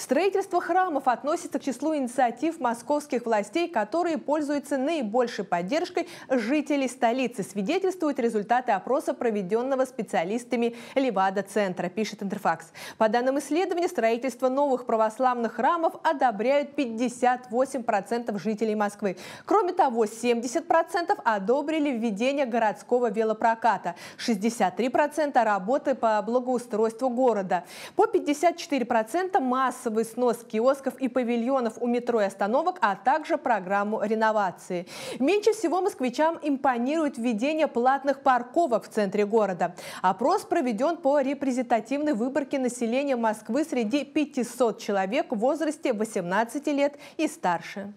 Строительство храмов относится к числу инициатив московских властей, которые пользуются наибольшей поддержкой жителей столицы, свидетельствуют результаты опроса, проведенного специалистами Левада-центра, пишет Интерфакс. По данным исследования, строительство новых православных храмов одобряют 58% жителей Москвы. Кроме того, 70% одобрили введение городского велопроката, 63% работы по благоустройству города. По 54% массово массовый снос киосков и павильонов у метро и остановок, а также программу реновации. Меньше всего москвичам импонирует введение платных парковок в центре города. Опрос проведен по репрезентативной выборке населения Москвы среди 500 человек в возрасте 18 лет и старше.